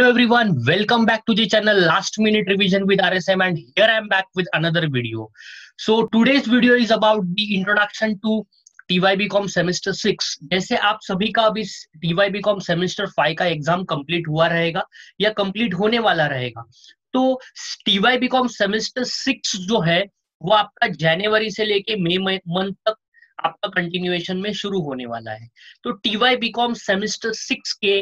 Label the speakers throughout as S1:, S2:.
S1: Hello everyone, welcome back to the channel Last Minute Revision with RSM and here I am back with another video. So today's video is about the introduction to TYBCOM semester six जैसे आप सभी का अभी TYBCOM semester five का exam complete हुआ रहेगा या complete होने वाला रहेगा तो TYBCOM सेमेस्टर सिक्स जो है वो आपका जनवरी से लेके मई मंथ तक आपका कंटिन्यूएशन में शुरू होने वाला है तो टीवाई बीकॉम सेमेस्टर सिक्स के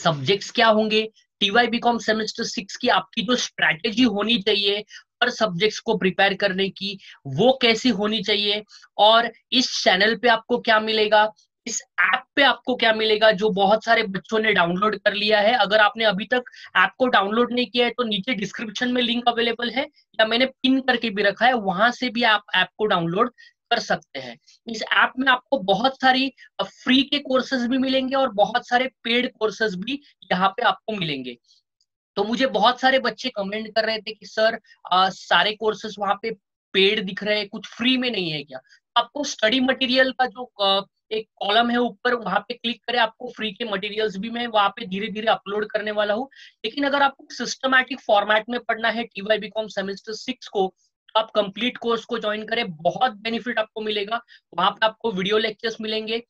S1: सब्जेक्ट्स क्या होंगे टीवाई बीकॉम सेमेस्टर सिक्स की आपकी जो स्ट्रैटेजी होनी चाहिए हर सब्जेक्ट्स को प्रिपेयर करने की वो कैसी होनी चाहिए और इस चैनल पे आपको क्या मिलेगा इस ऐप पे आपको क्या मिलेगा जो बहुत सारे बच्चों ने डाउनलोड कर लिया है अगर आपने अभी तक ऐप को डाउनलोड नहीं किया है तो नीचे डिस्क्रिप्शन में लिंक अवेलेबल है या मैंने पिन करके भी रखा है वहां से भी आप ऐप को डाउनलोड कर सकते हैं इस ऐप में आपको बहुत सारी फ्री के कोर्सेज भी मिलेंगे और बहुत सारे पेड कोर्सेज भी यहाँ पे आपको मिलेंगे तो मुझे बहुत सारे बच्चे कमेंट कर रहे थे कि सर आ, सारे कोर्सेज वहां पे पेड दिख रहे हैं कुछ फ्री में नहीं है क्या तो आपको स्टडी मटेरियल का जो एक कॉलम है ऊपर वहां पे क्लिक करें आपको फ्री के मटेरियल्स भी मैं वहां पे धीरे धीरे अपलोड करने वाला हूँ लेकिन अगर आपको सिस्टमैटिक फॉर्मेट में पढ़ना है टीवाई बीकॉम सेमेस्टर सिक्स को आप कंप्लीट कोर्स को ज्वाइन करें बहुत बेनिफिट आपको मिलेगा वहां पर आपको वीडियो लेक्चर्स मिलेंगे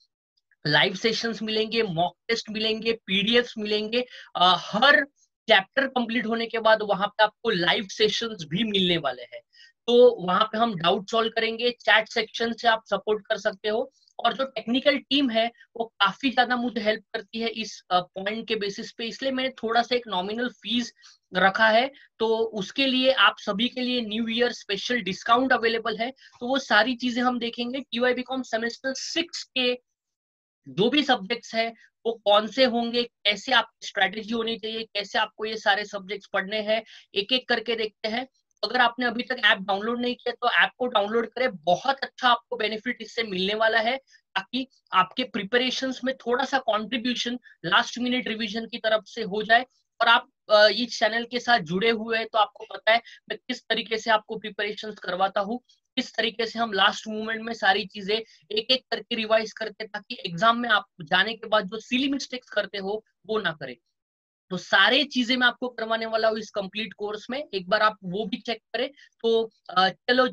S1: लाइव सेशंस मिलेंगे मॉक टेस्ट मिलेंगे पीडीएफ मिलेंगे आ, हर चैप्टर कंप्लीट होने के बाद वहां पे आपको लाइव सेशंस भी मिलने वाले हैं तो वहां पे हम डाउट सॉल्व करेंगे चैट सेक्शन से आप सपोर्ट कर सकते हो और जो टेक्निकल टीम है वो काफी ज्यादा मुझे हेल्प करती है इस पॉइंट के बेसिस पे इसलिए मैंने थोड़ा सा एक नॉमिनल फीस रखा है तो उसके लिए आप सभी के लिए new year special discount available है तो वो सारी चीजें हम देखेंगे TY B com semester six के जो भी सब्जेक्ट्स है वो कौन से होंगे कैसे आपकी स्ट्रेटेजी होनी चाहिए कैसे आपको ये सारे सब्जेक्ट्स पढ़ने हैं एक एक करके देखते हैं अगर आपने अभी तक ऐप डाउनलोड नहीं किया तो ऐप को डाउनलोड करें बहुत अच्छा आपको बेनिफिट इससे मिलने वाला है ताकि आपके प्रिपरेशन में थोड़ा सा कॉन्ट्रीब्यूशन लास्ट मिनट रिविजन की तरफ से हो जाए और आप इस चैनल के साथ जुड़े हुए हैं तो आपको पता है मैं किस तरीके से आपको प्रिपरेशन करवाता हूँ किस तरीके से हम लास्ट मूवमेंट में सारी चीजें एक एक करके रिवाइज करते ताकि एग्जाम में आप जाने के बाद जो सिली मिस्टेक्स करते हो वो ना करें तो सारे चीजें मैं आपको करवाने वाला हूँ इस कंप्लीट कोर्स में एक बार आप वो भी चेक करें तो चलो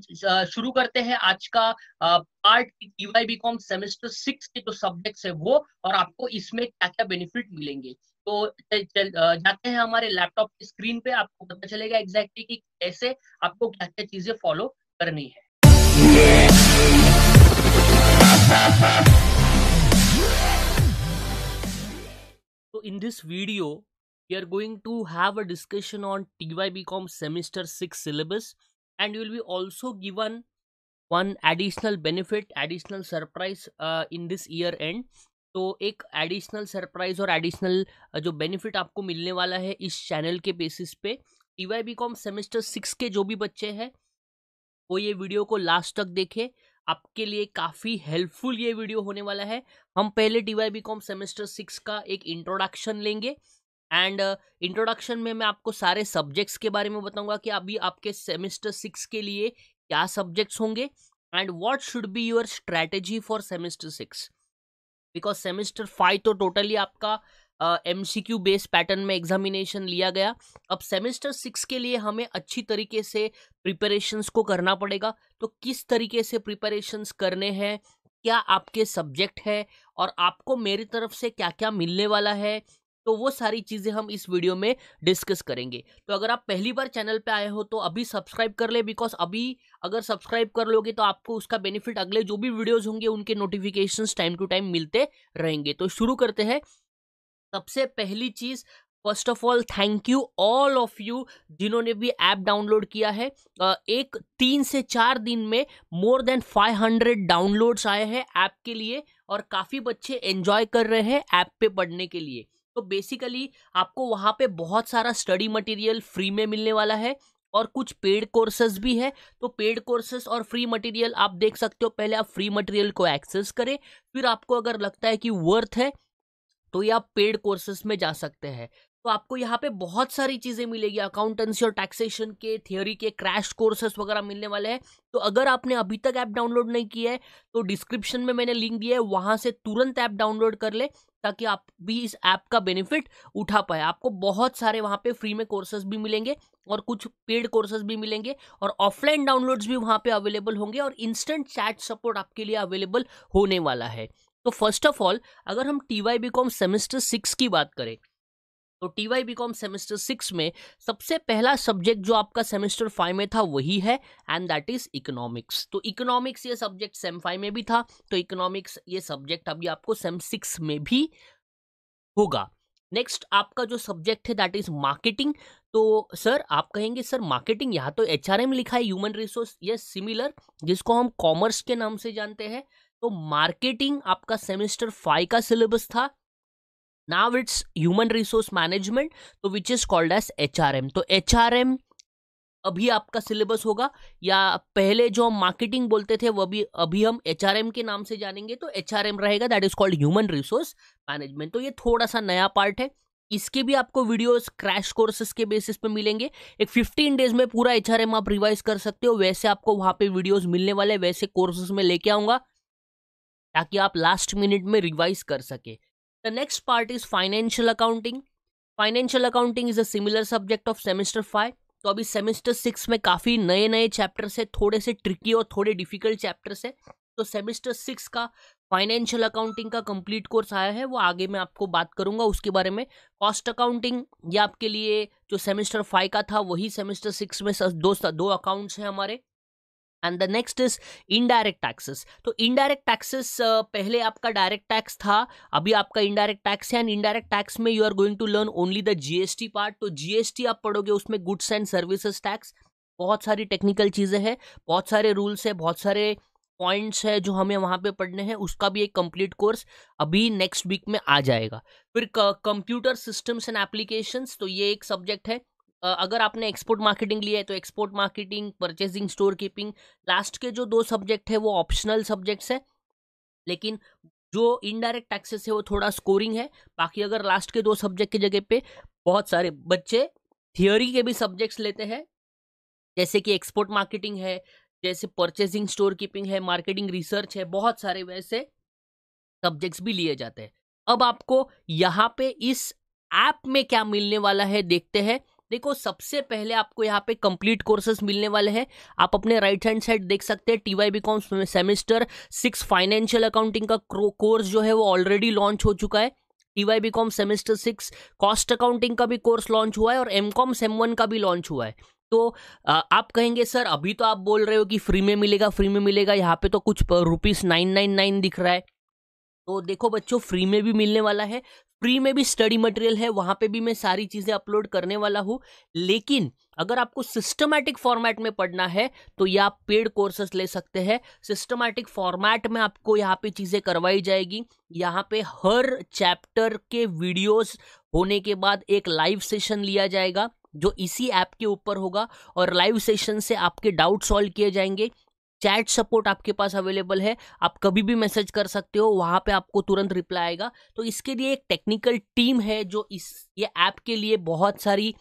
S1: शुरू करते हैं आज का part TY B com semester six के जो सब्जेक्ट्स है वो और आपको इसमें क्या क्या बेनिफिट मिलेंगे तो जाते हैं हमारे लैपटॉप की स्क्रीन पे आपको पता चलेगा एग्जैक्टली कि कैसे आपको क्या क्या चीजें फॉलो करनी है तो in this video we are going to have a discussion on TYBCom semester 6 syllabus and you will be also given one additional benefit additional surprise uh, in this year end तो एक additional surprise और additional uh, जो benefit आपको मिलने वाला है इस channel के बेसिस पे T Y B com semester six के जो भी बच्चे हैं वो ये वीडियो को लास्ट तक देखें आपके लिए काफ़ी हेल्पफुल ये वीडियो होने वाला है हम पहले T Y B com semester six का एक इंट्रोडक्शन लेंगे एंड इंट्रोडक्शन में मैं आपको सारे सब्जेक्ट्स के बारे में बताऊंगा कि अभी आपके सेमेस्टर सिक्स के लिए क्या सब्जेक्ट्स होंगे and what should be your strategy for semester six because semester five तो टोटली आपका M C Q base pattern में एग्जामिनेशन लिया गया अब सेमेस्टर सिक्स के लिए हमें अच्छी तरीके से प्रिपरेशंस को करना पड़ेगा तो किस तरीके से प्रिपरेशंस करने हैं क्या आपके सब्जेक्ट है और आपको मेरी तरफ से क्या क्या मिलने वाला है तो वो सारी चीज़ें हम इस वीडियो में डिस्कस करेंगे तो अगर आप पहली बार चैनल पे आए हो तो अभी सब्सक्राइब कर ले बिकॉज अभी अगर सब्सक्राइब कर लोगे तो आपको उसका बेनिफिट अगले जो भी वीडियोस होंगे उनके नोटिफिकेशन टाइम टू टाइम मिलते रहेंगे तो शुरू करते हैं सबसे पहली चीज़ first of all thank you all of you जिन्होंने भी ऐप डाउनलोड किया है एक तीन से चार दिन में मोर देन 500 डाउनलोड्स आए हैं ऐप के लिए और काफ़ी बच्चे एंजॉय कर रहे हैं ऐप पे पढ़ने के लिए तो बेसिकली आपको वहाँ पे बहुत सारा स्टडी मटेरियल फ्री में मिलने वाला है और कुछ पेड कोर्सेज भी है तो पेड कोर्सेज और फ्री मटेरियल आप देख सकते हो पहले आप फ्री मटेरियल को एक्सेस करें फिर आपको अगर लगता है कि वर्थ है तो ये आप पेड कोर्सेज में जा सकते हैं तो आपको यहाँ पे बहुत सारी चीज़ें मिलेगी अकाउंटेंसी और टैक्सेशन के थियोरी के क्रैश कोर्सेस वगैरह मिलने वाले हैं तो अगर आपने अभी तक ऐप डाउनलोड नहीं किया है तो डिस्क्रिप्शन में मैंने लिंक दिया है वहाँ से तुरंत ऐप डाउनलोड कर ले ताकि आप भी इस ऐप का बेनिफिट उठा पाए आपको बहुत सारे वहाँ पे फ्री में कोर्सेज भी मिलेंगे और कुछ पेड कोर्सेज भी मिलेंगे और ऑफलाइन डाउनलोड्स भी वहाँ पे अवेलेबल होंगे और इंस्टेंट चैट सपोर्ट आपके लिए अवेलेबल होने वाला है तो फर्स्ट ऑफ ऑल अगर हम T Y B com semester six की बात करें तो T Y B com semester six में सबसे पहला सब्जेक्ट जो आपका सेमेस्टर फाइव में था वही है एंड दैट इज इकोनॉमिक्स तो इकोनॉमिक्स ये सब्जेक्ट सेम फाइव में भी था तो इकोनॉमिक्स ये सब्जेक्ट अभी आपको सेम सिक्स में भी होगा नेक्स्ट आपका जो सब्जेक्ट है दैट इज मार्केटिंग तो सर आप कहेंगे सर मार्केटिंग यहाँ तो एच में लिखा है ह्यूमन रिसोर्स ये सिमिलर जिसको हम कॉमर्स के नाम से जानते हैं तो मार्केटिंग आपका सेमेस्टर फाइव का सिलेबस था now it's human resource management तो called as H R M तो एम अभी आपका सिलेबस होगा या पहले जो हम मार्केटिंग बोलते थे वह भी अभी हम एच आर एम के नाम से जानेंगे तो एच रहेगा that is called human resource management तो ये थोड़ा सा नया पार्ट है इसके भी आपको वीडियोस क्रैश कोर्सेज के बेसिस पे मिलेंगे एक 15 डेज में पूरा एच आर एम आप रिवाइज कर सकते हो वैसे आपको वहाँ पे वीडियोस मिलने वाले वैसे कोर्सेज में लेके आऊँगा ताकि आप लास्ट मिनट में रिवाइज कर सके The next part is financial accounting. Financial accounting is a similar subject of semester five तो अभी सेमेस्टर सिक्स में काफ़ी नए नए चैप्टर्स है थोड़े से ट्रिकी और थोड़े डिफिकल्ट चैप्टर्स है तो सेमेस्टर सिक्स का फाइनेंशियल अकाउंटिंग का कंप्लीट कोर्स आया है वो आगे मैं आपको बात करूंगा उसके बारे में कॉस्ट अकाउंटिंग ये आपके लिए जो सेमेस्टर फाइव का था वही सेमेस्टर सिक्स में दो दो अकाउंट्स हैं हमारे and the next is indirect taxes तो इनडायरेक्ट टैक्सेस uh, पहले आपका डायरेक्ट टैक्स था अभी आपका इनडायरेक्ट टैक्स है एंड इनडायरेक्ट टैक्स में you are going to learn only the GST part तो जीएसटी आप पढ़ोगे उसमें गुड्स एंड सर्विसेज टैक्स बहुत सारी टेक्निकल चीज़ें हैं बहुत सारे रूल्स है बहुत सारे पॉइंट्स है जो हमें वहां पे पढ़ने हैं उसका भी एक कंप्लीट कोर्स अभी नेक्स्ट वीक में आ जाएगा फिर कंप्यूटर सिस्टम्स एंड एप्लीकेशंस तो ये एक सब्जेक्ट है अगर आपने एक्सपोर्ट मार्केटिंग लिया है तो export marketing purchasing store keeping last के जो दो सब्जेक्ट है वो ऑप्शनल सब्जेक्ट्स है लेकिन जो इनडायरेक्ट टैक्सेस है वो थोड़ा स्कोरिंग है बाकी अगर लास्ट के दो सब्जेक्ट की जगह पे बहुत सारे बच्चे थियोरी के भी सब्जेक्ट्स लेते हैं जैसे कि एक्सपोर्ट मार्केटिंग है जैसे परचेजिंग स्टोर कीपिंग है मार्केटिंग रिसर्च है बहुत सारे वैसे सब्जेक्ट्स भी लिए जाते हैं अब आपको यहाँ पे इस ऐप में क्या मिलने वाला है देखते हैं देखो सबसे पहले आपको यहाँ पे कंप्लीट कोर्सेज मिलने वाले हैं आप अपने राइट हैंड साइड देख सकते हैं T Y B com semester six financial accounting का कोर्स जो है वो ऑलरेडी लॉन्च हो चुका है T Y B com semester six cost accounting का भी कोर्स लॉन्च हुआ है और एम कॉम सेम वन का भी लॉन्च हुआ है तो आप कहेंगे सर अभी तो आप बोल रहे हो कि फ्री में मिलेगा फ्री में मिलेगा यहाँ पे तो कुछ रुपीज़ नाइन नाइन नाइन दिख रहा है तो देखो बच्चों फ्री में भी मिलने वाला है फ्री में भी स्टडी मटेरियल है वहां पे भी मैं सारी चीजें अपलोड करने वाला हूँ लेकिन अगर आपको सिस्टमैटिक फॉर्मेट में पढ़ना है तो ये आप पेड कोर्सेस ले सकते हैं सिस्टमैटिक फॉर्मेट में आपको यहाँ पे चीज़ें करवाई जाएगी यहाँ पे हर चैप्टर के वीडियोस होने के बाद एक लाइव सेशन लिया जाएगा जो इसी ऐप के ऊपर होगा और लाइव सेशन से आपके डाउट सॉल्व किए जाएंगे चैट सपोर्ट आपके पास अवेलेबल है आप कभी भी मैसेज कर सकते हो वहाँ पे आपको तुरंत रिप्लाई आएगा तो इसके लिए एक टेक्निकल टीम है जो इस ये ऐप के लिए बहुत सारी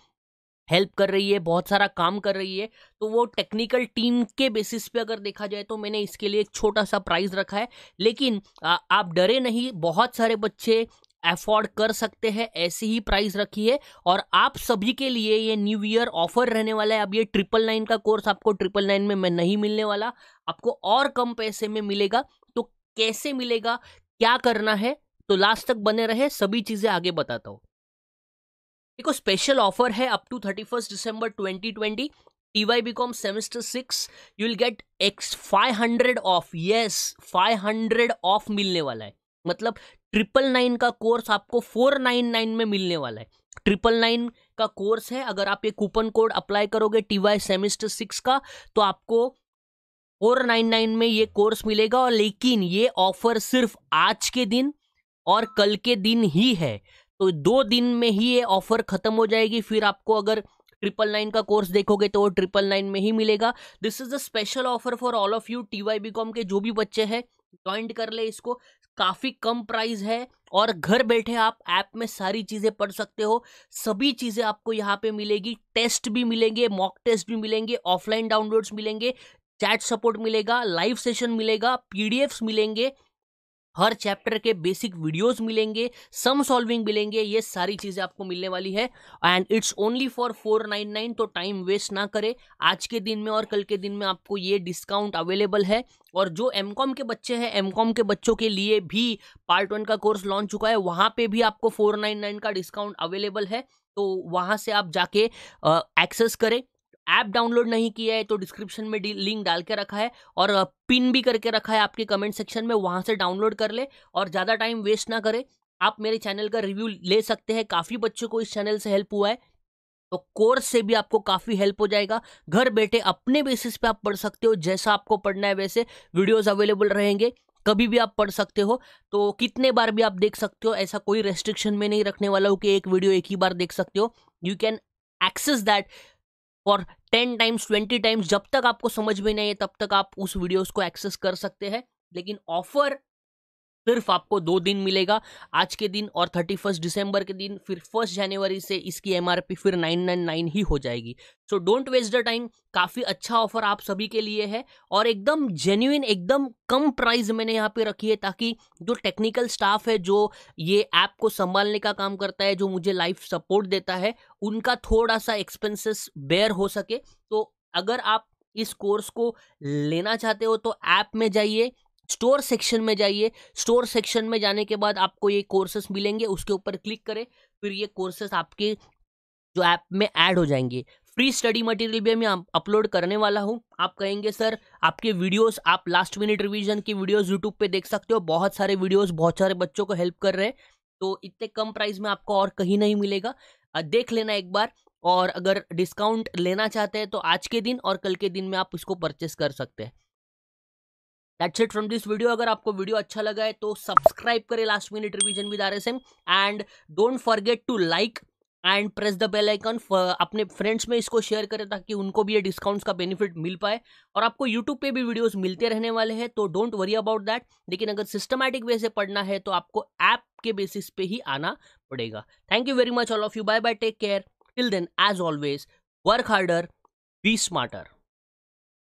S1: हेल्प कर रही है बहुत सारा काम कर रही है तो वो टेक्निकल टीम के बेसिस पे अगर देखा जाए तो मैंने इसके लिए एक छोटा सा प्राइस रखा है लेकिन आ, आप डरे नहीं बहुत सारे बच्चे अफोर्ड कर सकते हैं ऐसी ही प्राइस रखी है और आप सभी के लिए ये न्यू ईयर ऑफर रहने वाला है अब ये ट्रिपल नाइन का कोर्स आपको ट्रिपल नाइन में, मैं नहीं मिलने वाला आपको और कम पैसे में मिलेगा तो कैसे मिलेगा क्या करना है तो लास्ट तक बने रहे सभी चीजें आगे बताता हूं देखो स्पेशल ऑफर है up to thirty first December twenty twenty T Y B com semester six you will get X five hundred off yes five hundred off मिलने वाला है मतलब ट्रिपल नाइन का कोर्स आपको फोर नाइन नाइन में मिलने वाला है ट्रिपल नाइन का कोर्स है अगर आप ये कूपन कोड अप्लाई करोगे टी वाई सेमिस्टर सिक्स का तो आपको फोर नाइन नाइन में ये कोर्स मिलेगा और लेकिन ये ऑफर सिर्फ आज के दिन और कल के दिन ही है तो दो दिन में ही ये ऑफर खत्म हो जाएगी फिर आपको अगर ट्रिपल नाइन का कोर्स देखोगे तो वो ट्रिपल नाइन में ही मिलेगा this is a special offer for all of you T Y B com के जो भी बच्चे हैं ज्वाइंट कर ले इसको काफ़ी कम प्राइस है और घर बैठे आप ऐप में सारी चीज़ें पढ़ सकते हो सभी चीज़ें आपको यहाँ पे मिलेगी टेस्ट भी मिलेंगे मॉक टेस्ट भी मिलेंगे ऑफलाइन डाउनलोड्स मिलेंगे चैट सपोर्ट मिलेगा लाइव सेशन मिलेगा पीडीएफ्स मिलेंगे हर चैप्टर के बेसिक वीडियोस मिलेंगे सम सॉल्विंग मिलेंगे ये सारी चीज़ें आपको मिलने वाली है and it's only for four nine nine तो टाइम वेस्ट ना करें आज के दिन में और कल के दिन में आपको ये डिस्काउंट अवेलेबल है और जो एम के बच्चे हैं एम के बच्चों के लिए भी पार्ट वन का कोर्स लॉन्च चुका है वहाँ पे भी आपको फोर नाइन नाइन का डिस्काउंट अवेलेबल है तो वहाँ से आप जाके एक्सेस करें ऐप डाउनलोड नहीं किया है तो डिस्क्रिप्शन में लिंक डाल के रखा है और पिन भी करके रखा है आपके कमेंट सेक्शन में वहाँ से डाउनलोड कर ले और ज़्यादा टाइम वेस्ट ना करें आप मेरे चैनल का रिव्यू ले सकते हैं काफ़ी बच्चों को इस चैनल से हेल्प हुआ है तो कोर्स से भी आपको काफ़ी हेल्प हो जाएगा घर बैठे अपने बेसिस पे आप पढ़ सकते हो जैसा आपको पढ़ना है वैसे वीडियोस अवेलेबल रहेंगे कभी भी आप पढ़ सकते हो तो कितने बार भी आप देख सकते हो ऐसा कोई रेस्ट्रिक्शन में नहीं रखने वाला हो कि एक वीडियो एक ही बार देख सकते हो यू कैन एक्सेस दैट और टेन टाइम्स ट्वेंटी टाइम्स जब तक आपको समझ में नहीं है तब तक आप उस वीडियोस को एक्सेस कर सकते हैं लेकिन ऑफर सिर्फ आपको दो दिन मिलेगा आज के दिन और थर्टी फर्स्ट दिसंबर के दिन फिर फर्स्ट जनवरी से इसकी एम फिर नाइन नाइन नाइन ही हो जाएगी so don't waste the time काफ़ी अच्छा ऑफर आप सभी के लिए है और एकदम जेन्यून एकदम कम प्राइस मैंने यहाँ पे रखी है ताकि जो टेक्निकल स्टाफ है जो ये ऐप को संभालने का काम करता है जो मुझे लाइफ सपोर्ट देता है उनका थोड़ा सा एक्सपेंसेस बेयर हो सके तो अगर आप इस कोर्स को लेना चाहते हो तो ऐप में जाइए स्टोर सेक्शन में जाइए स्टोर सेक्शन में जाने के बाद आपको ये कोर्सेस मिलेंगे उसके ऊपर क्लिक करें फिर ये कोर्सेस आपके जो ऐप में ऐड हो जाएंगे फ्री स्टडी मटेरियल भी मैं अपलोड करने वाला हूँ आप कहेंगे सर आपके वीडियोस आप लास्ट मिनट रिवीजन की वीडियोस यूट्यूब पे देख सकते हो बहुत सारे वीडियोस बहुत सारे बच्चों को हेल्प कर रहे हैं तो इतने कम प्राइस में आपको और कहीं नहीं मिलेगा देख लेना एक बार और अगर डिस्काउंट लेना चाहते हैं तो आज के दिन और कल के दिन में आप इसको परचेस कर सकते हैं that's it from this video अगर आपको वीडियो अच्छा लगा है तो सब्सक्राइब करें last minute revision with R S M and don't forget to like and press the bell icon अपने फ्रेंड्स में इसको शेयर करें ताकि उनको भी ये डिस्काउंट्स का बेनिफिट मिल पाए और आपको यूट्यूब पे भी वीडियोस मिलते रहने वाले हैं तो डोंट वरी अबाउट दैट लेकिन अगर सिस्टमैटिक वे से पढ़ना है तो आपको ऐप के बेसिस पे ही आना पड़ेगा thank you very much all of you bye bye take care till then as always work harder be smarter